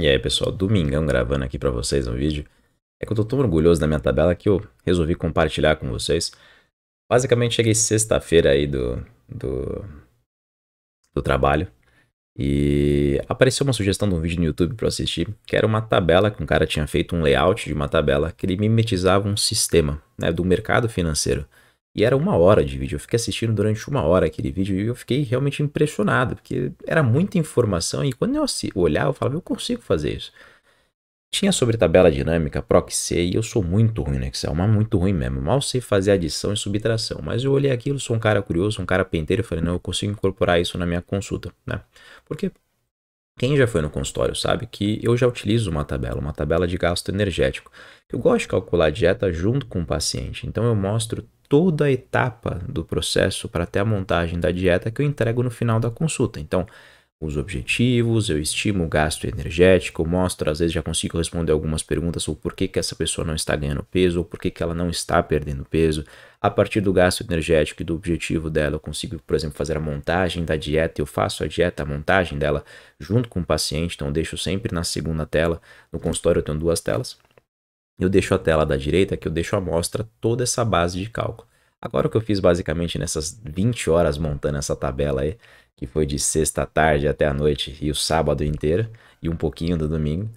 E aí pessoal, domingão gravando aqui para vocês um vídeo. É que eu tô tão orgulhoso da minha tabela que eu resolvi compartilhar com vocês. Basicamente cheguei sexta-feira aí do, do, do trabalho e apareceu uma sugestão de um vídeo no YouTube para assistir, que era uma tabela que um cara tinha feito um layout de uma tabela que ele mimetizava um sistema né, do mercado financeiro. E era uma hora de vídeo. Eu fiquei assistindo durante uma hora aquele vídeo e eu fiquei realmente impressionado, porque era muita informação. E quando eu olhava, eu falava, eu consigo fazer isso. Tinha sobre tabela dinâmica, proxy, e eu sou muito ruim no Excel, mas muito ruim mesmo. Mal sei fazer adição e subtração. Mas eu olhei aquilo, sou um cara curioso, um cara penteiro, e falei, não, eu consigo incorporar isso na minha consulta, né? Porque quem já foi no consultório sabe que eu já utilizo uma tabela, uma tabela de gasto energético. Eu gosto de calcular a dieta junto com o paciente, então eu mostro toda a etapa do processo para até a montagem da dieta que eu entrego no final da consulta. Então, os objetivos, eu estimo o gasto energético, mostro, às vezes já consigo responder algumas perguntas ou por que, que essa pessoa não está ganhando peso, ou por que, que ela não está perdendo peso. A partir do gasto energético e do objetivo dela, eu consigo, por exemplo, fazer a montagem da dieta, eu faço a dieta, a montagem dela junto com o paciente, então eu deixo sempre na segunda tela, no consultório eu tenho duas telas eu deixo a tela da direita que eu deixo a mostra toda essa base de cálculo. Agora o que eu fiz basicamente nessas 20 horas montando essa tabela aí, que foi de sexta tarde até a noite e o sábado inteiro e um pouquinho do domingo,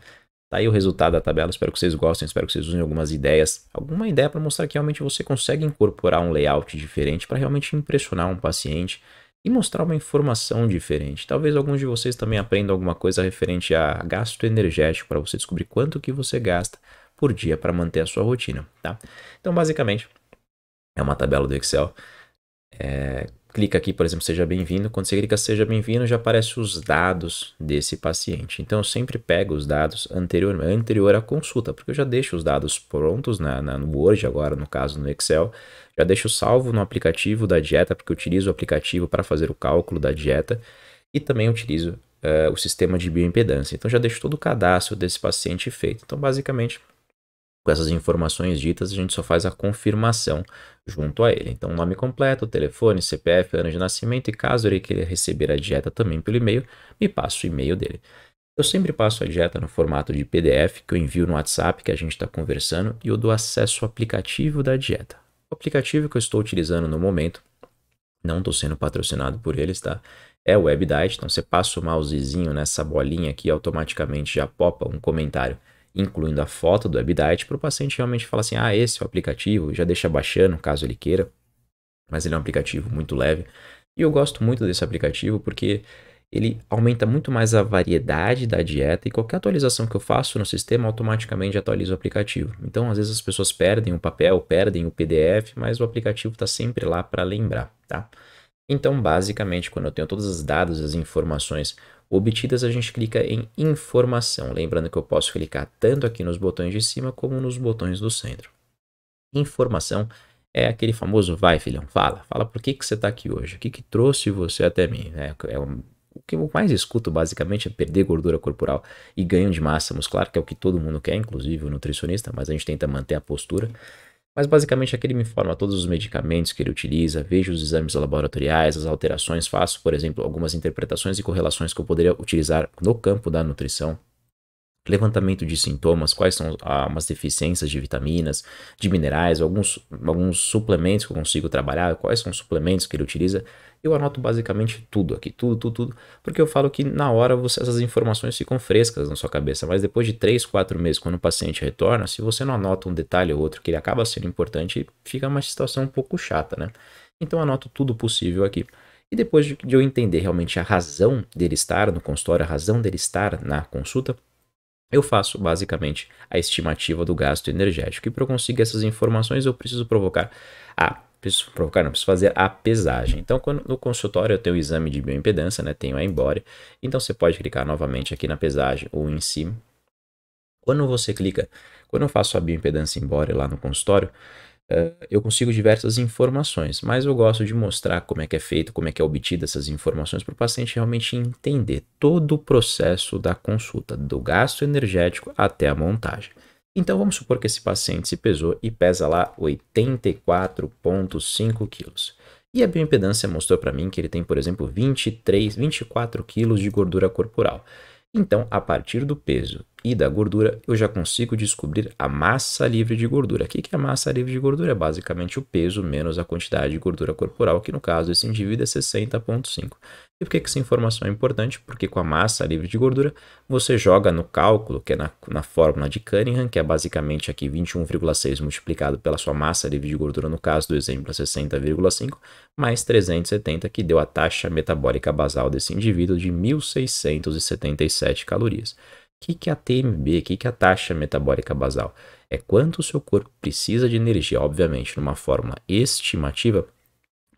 Tá aí o resultado da tabela, espero que vocês gostem, espero que vocês usem algumas ideias, alguma ideia para mostrar que realmente você consegue incorporar um layout diferente para realmente impressionar um paciente e mostrar uma informação diferente. Talvez alguns de vocês também aprendam alguma coisa referente a gasto energético para você descobrir quanto que você gasta por dia para manter a sua rotina, tá? Então, basicamente, é uma tabela do Excel. É, clica aqui, por exemplo, seja bem-vindo. Quando você clica seja bem-vindo, já aparece os dados desse paciente. Então, eu sempre pego os dados anterior, anterior à consulta, porque eu já deixo os dados prontos na, na, no Word, agora no caso no Excel. Já deixo salvo no aplicativo da dieta, porque eu utilizo o aplicativo para fazer o cálculo da dieta. E também utilizo uh, o sistema de bioimpedância. Então, já deixo todo o cadastro desse paciente feito. Então, basicamente, com essas informações ditas, a gente só faz a confirmação junto a ele. Então, nome completo, telefone, CPF, ano de nascimento e caso ele queira receber a dieta também pelo e-mail, me passa o e-mail dele. Eu sempre passo a dieta no formato de PDF que eu envio no WhatsApp que a gente está conversando e eu dou acesso ao aplicativo da dieta. O aplicativo que eu estou utilizando no momento, não estou sendo patrocinado por eles, tá? É o WebDiet, então você passa o mousezinho nessa bolinha aqui automaticamente já popa um comentário incluindo a foto do website, para o paciente realmente falar assim: ah, esse é o aplicativo, já deixa baixando caso ele queira. Mas ele é um aplicativo muito leve. E eu gosto muito desse aplicativo porque ele aumenta muito mais a variedade da dieta e qualquer atualização que eu faço no sistema automaticamente atualiza o aplicativo. Então, às vezes as pessoas perdem o papel, perdem o PDF, mas o aplicativo está sempre lá para lembrar, tá? Então, basicamente, quando eu tenho todos os dados, as informações obtidas, a gente clica em informação. Lembrando que eu posso clicar tanto aqui nos botões de cima como nos botões do centro. Informação é aquele famoso vai, filhão, fala. Fala por que, que você está aqui hoje, o que, que trouxe você até mim. É, é um, o que eu mais escuto basicamente é perder gordura corporal e ganho de massa muscular, que é o que todo mundo quer, inclusive o nutricionista, mas a gente tenta manter a postura. Mas basicamente aqui é ele me informa todos os medicamentos que ele utiliza, vejo os exames laboratoriais, as alterações, faço, por exemplo, algumas interpretações e correlações que eu poderia utilizar no campo da nutrição. Levantamento de sintomas, quais são algumas deficiências de vitaminas, de minerais, alguns, alguns suplementos que eu consigo trabalhar, quais são os suplementos que ele utiliza eu anoto basicamente tudo aqui, tudo, tudo, tudo, porque eu falo que na hora você, essas informações ficam frescas na sua cabeça, mas depois de 3, 4 meses, quando o paciente retorna, se você não anota um detalhe ou outro que ele acaba sendo importante, fica uma situação um pouco chata, né? Então eu anoto tudo possível aqui. E depois de eu entender realmente a razão dele estar no consultório, a razão dele estar na consulta, eu faço basicamente a estimativa do gasto energético. E para eu conseguir essas informações, eu preciso provocar a preciso provocar, não, preciso fazer a pesagem. Então, quando, no consultório eu tenho o exame de bioimpedância, né, tenho a embora então você pode clicar novamente aqui na pesagem ou em cima. Quando você clica, quando eu faço a bioimpedância embora lá no consultório, eh, eu consigo diversas informações, mas eu gosto de mostrar como é que é feito, como é que é obtida essas informações para o paciente realmente entender todo o processo da consulta, do gasto energético até a montagem. Então vamos supor que esse paciente se pesou e pesa lá 84,5 quilos. E a bioimpedância mostrou para mim que ele tem, por exemplo, 23, 24 quilos de gordura corporal. Então, a partir do peso e da gordura, eu já consigo descobrir a massa livre de gordura. O que é a massa livre de gordura? É basicamente o peso menos a quantidade de gordura corporal, que no caso desse indivíduo é 60,5. E por que essa informação é importante? Porque com a massa livre de gordura, você joga no cálculo, que é na, na fórmula de Cunningham, que é basicamente aqui 21,6 multiplicado pela sua massa livre de gordura, no caso do exemplo é 60,5, mais 370, que deu a taxa metabólica basal desse indivíduo de 1.677 calorias que, que é a TMB, o que, que é a taxa metabólica basal? É quanto o seu corpo precisa de energia, obviamente, numa fórmula estimativa,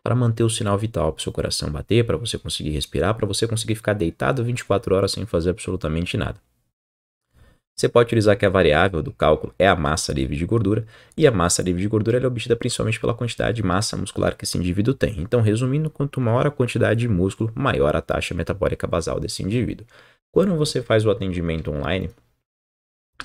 para manter o sinal vital, para o seu coração bater, para você conseguir respirar, para você conseguir ficar deitado 24 horas sem fazer absolutamente nada. Você pode utilizar que a é variável do cálculo é a massa livre de gordura, e a massa livre de gordura é obtida principalmente pela quantidade de massa muscular que esse indivíduo tem. Então, resumindo, quanto maior a quantidade de músculo, maior a taxa metabólica basal desse indivíduo. Quando você faz o atendimento online,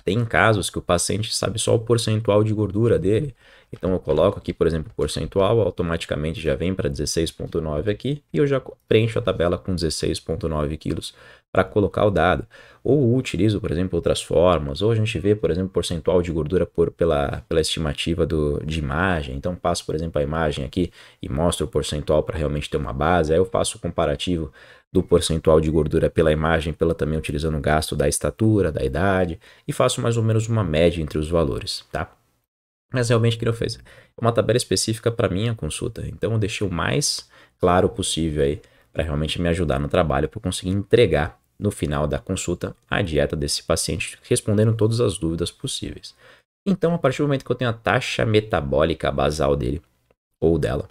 tem casos que o paciente sabe só o percentual de gordura dele. Então eu coloco aqui, por exemplo, percentual, automaticamente já vem para 16.9 aqui e eu já preencho a tabela com 16.9 quilos para colocar o dado. Ou utilizo, por exemplo, outras formas, ou a gente vê, por exemplo, percentual de gordura por, pela, pela estimativa do, de imagem. Então passo, por exemplo, a imagem aqui e mostro o percentual para realmente ter uma base. Aí eu faço o comparativo do percentual de gordura pela imagem, pela também utilizando o gasto da estatura, da idade, e faço mais ou menos uma média entre os valores, tá? Mas realmente o que eu fiz? É uma tabela específica para minha consulta. Então eu deixei o mais claro possível aí para realmente me ajudar no trabalho, para conseguir entregar no final da consulta a dieta desse paciente, respondendo todas as dúvidas possíveis. Então, a partir do momento que eu tenho a taxa metabólica basal dele ou dela,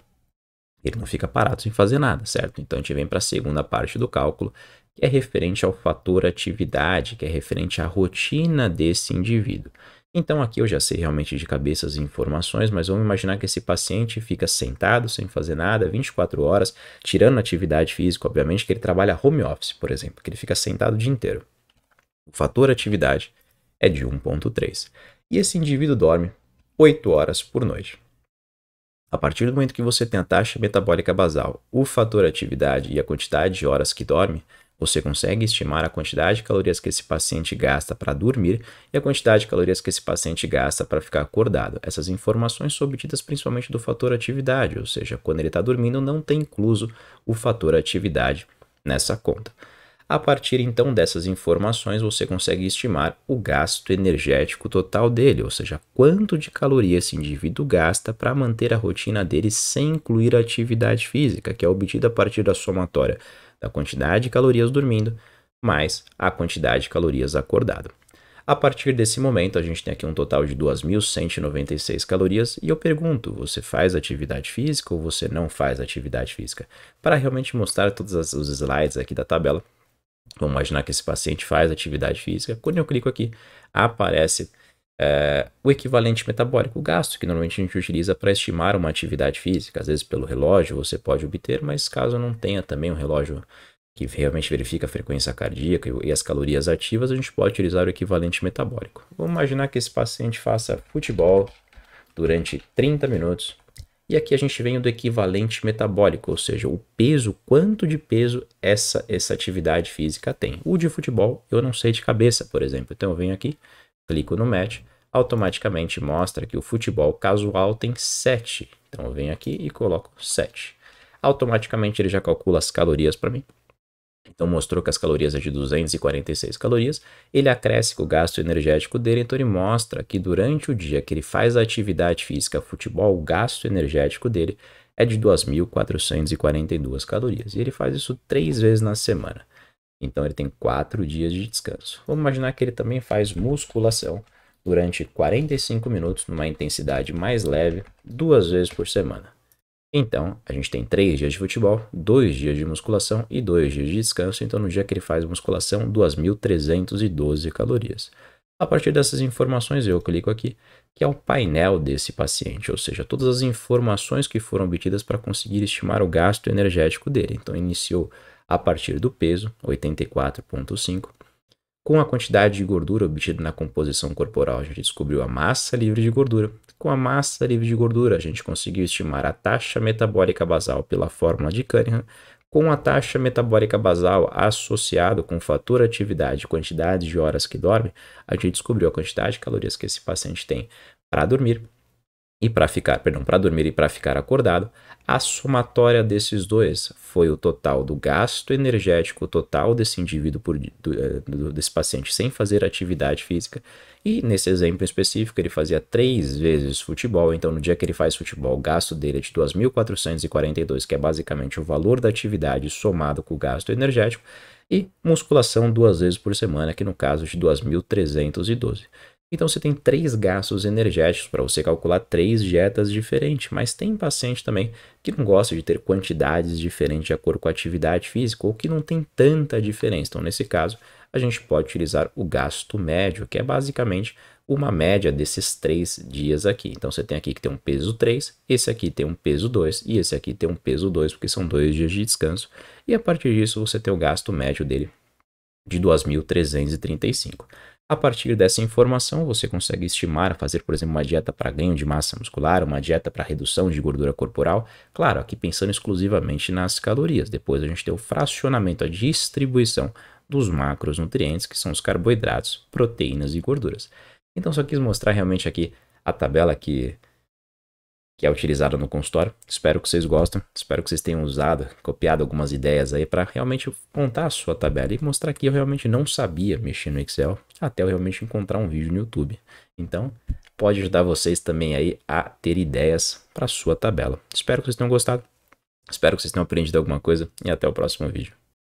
ele não fica parado sem fazer nada, certo? Então a gente vem para a segunda parte do cálculo, que é referente ao fator atividade, que é referente à rotina desse indivíduo. Então aqui eu já sei realmente de cabeça as informações, mas vamos imaginar que esse paciente fica sentado, sem fazer nada, 24 horas, tirando atividade física, obviamente, que ele trabalha home office, por exemplo, que ele fica sentado o dia inteiro. O fator atividade é de 1.3. E esse indivíduo dorme 8 horas por noite. A partir do momento que você tem a taxa metabólica basal, o fator atividade e a quantidade de horas que dorme, você consegue estimar a quantidade de calorias que esse paciente gasta para dormir e a quantidade de calorias que esse paciente gasta para ficar acordado. Essas informações são obtidas principalmente do fator atividade, ou seja, quando ele está dormindo, não tem incluso o fator atividade nessa conta. A partir então dessas informações, você consegue estimar o gasto energético total dele, ou seja, quanto de caloria esse indivíduo gasta para manter a rotina dele sem incluir a atividade física, que é obtida a partir da somatória da quantidade de calorias dormindo mais a quantidade de calorias acordado. A partir desse momento, a gente tem aqui um total de 2.196 calorias e eu pergunto: você faz atividade física ou você não faz atividade física? Para realmente mostrar todos os slides aqui da tabela, Vamos imaginar que esse paciente faz atividade física. Quando eu clico aqui, aparece é, o equivalente metabólico, o gasto, que normalmente a gente utiliza para estimar uma atividade física. Às vezes, pelo relógio você pode obter, mas caso não tenha também um relógio que realmente verifica a frequência cardíaca e as calorias ativas, a gente pode utilizar o equivalente metabólico. Vamos imaginar que esse paciente faça futebol durante 30 minutos e aqui a gente vem do equivalente metabólico, ou seja, o peso, quanto de peso essa, essa atividade física tem. O de futebol eu não sei de cabeça, por exemplo. Então eu venho aqui, clico no match, automaticamente mostra que o futebol casual tem 7. Então eu venho aqui e coloco 7. Automaticamente ele já calcula as calorias para mim. Então mostrou que as calorias é de 246 calorias, ele acresce o gasto energético dele, então ele mostra que durante o dia que ele faz a atividade física, futebol, o gasto energético dele é de 2.442 calorias. E ele faz isso três vezes na semana. Então ele tem quatro dias de descanso. Vamos imaginar que ele também faz musculação durante 45 minutos, numa intensidade mais leve, duas vezes por semana. Então, a gente tem três dias de futebol, dois dias de musculação e dois dias de descanso. Então, no dia que ele faz musculação, 2.312 calorias. A partir dessas informações, eu clico aqui, que é o painel desse paciente, ou seja, todas as informações que foram obtidas para conseguir estimar o gasto energético dele. Então, iniciou a partir do peso, 84,5 com a quantidade de gordura obtida na composição corporal, a gente descobriu a massa livre de gordura. Com a massa livre de gordura, a gente conseguiu estimar a taxa metabólica basal pela fórmula de Cunningham. Com a taxa metabólica basal associado com o fator atividade e quantidade de horas que dorme, a gente descobriu a quantidade de calorias que esse paciente tem para dormir e para ficar, perdão, para dormir e para ficar acordado, a somatória desses dois foi o total do gasto energético total desse indivíduo por, eh, do, desse paciente sem fazer atividade física. E nesse exemplo específico, ele fazia três vezes futebol, então no dia que ele faz futebol, o gasto dele é de 2.442, que é basicamente o valor da atividade somado com o gasto energético, e musculação duas vezes por semana, que no caso é de 2.312. Então você tem três gastos energéticos para você calcular três dietas diferentes, mas tem paciente também que não gosta de ter quantidades diferentes de acordo com a atividade física ou que não tem tanta diferença. Então, nesse caso, a gente pode utilizar o gasto médio, que é basicamente uma média desses três dias aqui. Então, você tem aqui que tem um peso 3, esse aqui tem um peso 2 e esse aqui tem um peso 2, porque são dois dias de descanso. E a partir disso, você tem o gasto médio dele de 2.335. A partir dessa informação, você consegue estimar, fazer, por exemplo, uma dieta para ganho de massa muscular, uma dieta para redução de gordura corporal. Claro, aqui pensando exclusivamente nas calorias. Depois a gente tem o fracionamento, a distribuição dos macronutrientes, que são os carboidratos, proteínas e gorduras. Então, só quis mostrar realmente aqui a tabela que que é utilizado no consultório. Espero que vocês gostem, espero que vocês tenham usado, copiado algumas ideias aí para realmente montar a sua tabela e mostrar que eu realmente não sabia mexer no Excel até eu realmente encontrar um vídeo no YouTube. Então, pode ajudar vocês também aí a ter ideias para sua tabela. Espero que vocês tenham gostado, espero que vocês tenham aprendido alguma coisa e até o próximo vídeo.